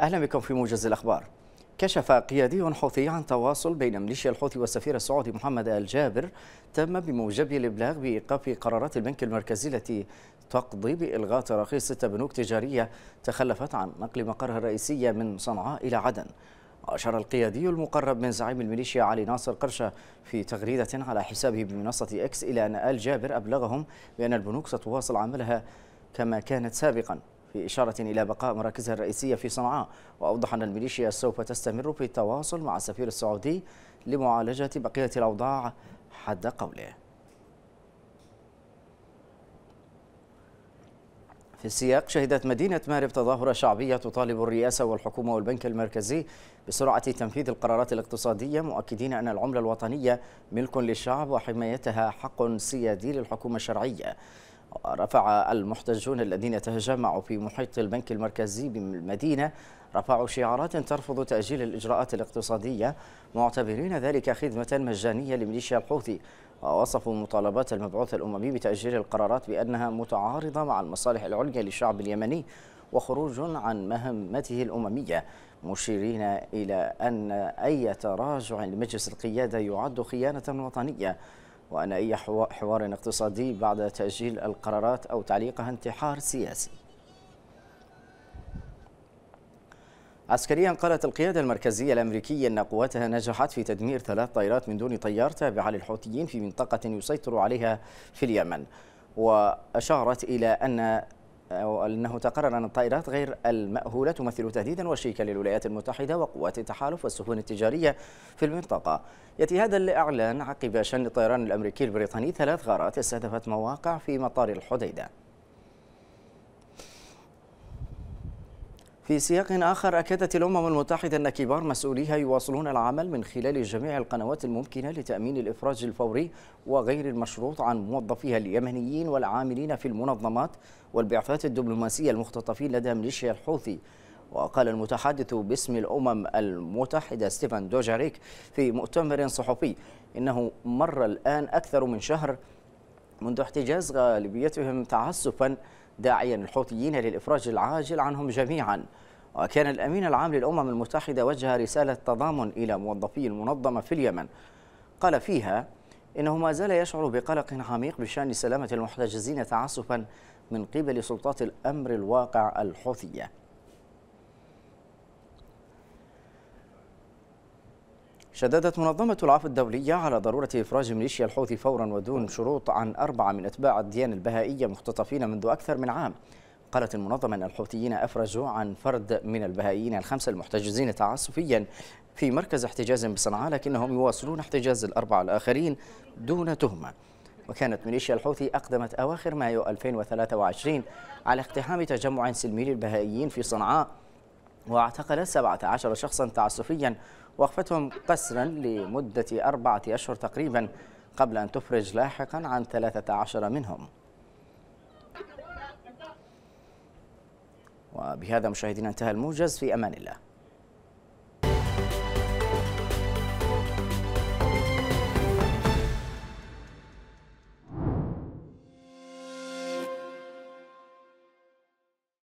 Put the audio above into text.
أهلا بكم في موجز الأخبار كشف قيادي حوثي عن تواصل بين ميليشيا الحوثي والسفير السعودي محمد الجابر تم بموجبه الإبلاغ بإيقاف قرارات البنك المركزي التي تقضي بإلغاء تراخيص ست بنوك تجارية تخلفت عن نقل مقرها الرئيسية من صنعاء إلى عدن أشار القيادي المقرب من زعيم الميليشيا علي ناصر قرشة في تغريدة على حسابه بمنصة إكس إلى أن آل جابر أبلغهم بأن البنوك ستواصل عملها كما كانت سابقا في إشارة إلى بقاء مراكزها الرئيسية في صنعاء وأوضح أن الميليشيا سوف تستمر في التواصل مع السفير السعودي لمعالجة بقية الأوضاع حد قوله في السياق شهدت مدينة مارب تظاهرة شعبية تطالب الرئاسة والحكومة والبنك المركزي بسرعة تنفيذ القرارات الاقتصادية مؤكدين أن العملة الوطنية ملك للشعب وحمايتها حق سيادي للحكومة الشرعية رفع المحتجون الذين تجمعوا في محيط البنك المركزي بالمدينة رفعوا شعارات ترفض تأجيل الإجراءات الاقتصادية معتبرين ذلك خدمة مجانية لميليشيا الحوثي ووصفوا مطالبات المبعوث الأممي بتأجيل القرارات بأنها متعارضة مع المصالح العليا للشعب اليمني وخروج عن مهمته الأممية مشيرين إلى أن أي تراجع لمجلس القيادة يعد خيانة وطنية وأن أي حوار اقتصادي بعد تأجيل القرارات أو تعليقها انتحار سياسي عسكريا قالت القيادة المركزية الأمريكية أن قواتها نجحت في تدمير ثلاث طائرات من دون طيار تابعة للحوثيين في منطقة يسيطر عليها في اليمن وأشارت إلى أن أنه تقرر أن الطائرات غير المأهولة تمثل تهديدا وشيكا للولايات المتحدة وقوات التحالف والسفن التجارية في المنطقة يأتي هذا الإعلان عقب شن الطيران الأمريكي البريطاني ثلاث غارات استهدفت مواقع في مطار الحديدة في سياق آخر أكدت الأمم المتحدة أن كبار مسؤوليها يواصلون العمل من خلال جميع القنوات الممكنة لتأمين الإفراج الفوري وغير المشروط عن موظفيها اليمنيين والعاملين في المنظمات والبعثات الدبلوماسية المختطفين لدى ميليشيا الحوثي وقال المتحدث باسم الأمم المتحدة ستيفان دوجاريك في مؤتمر صحفي إنه مر الآن أكثر من شهر منذ احتجاز غالبيتهم تعسفا داعيا الحوثيين للإفراج العاجل عنهم جميعا وكان الأمين العام للأمم المتحدة وجه رسالة تضامن إلى موظفي المنظمة في اليمن قال فيها إنه ما زال يشعر بقلق عميق بشأن سلامة المحتجزين تعسفا من قبل سلطات الأمر الواقع الحوثية شددت منظمة العفو الدولية على ضرورة إفراج ميليشيا الحوثي فورا ودون شروط عن أربعة من أتباع الديانة البهائية مختطفين منذ أكثر من عام قالت المنظمة أن الحوثيين أفرجوا عن فرد من البهائيين الخمسة المحتجزين تعسفيا في مركز احتجاز بصنعاء لكنهم يواصلون احتجاز الأربعة الآخرين دون تهمة وكانت ميليشيا الحوثي أقدمت أواخر مايو 2023 على اقتحام تجمع سلمي للبهائيين في صنعاء واعتقلت 17 شخصا تعسفيا وقفتهم قسرا لمدة أربعة أشهر تقريبا قبل أن تفرج لاحقا عن 13 منهم وبهذا مشاهدينا انتهى الموجز في أمان الله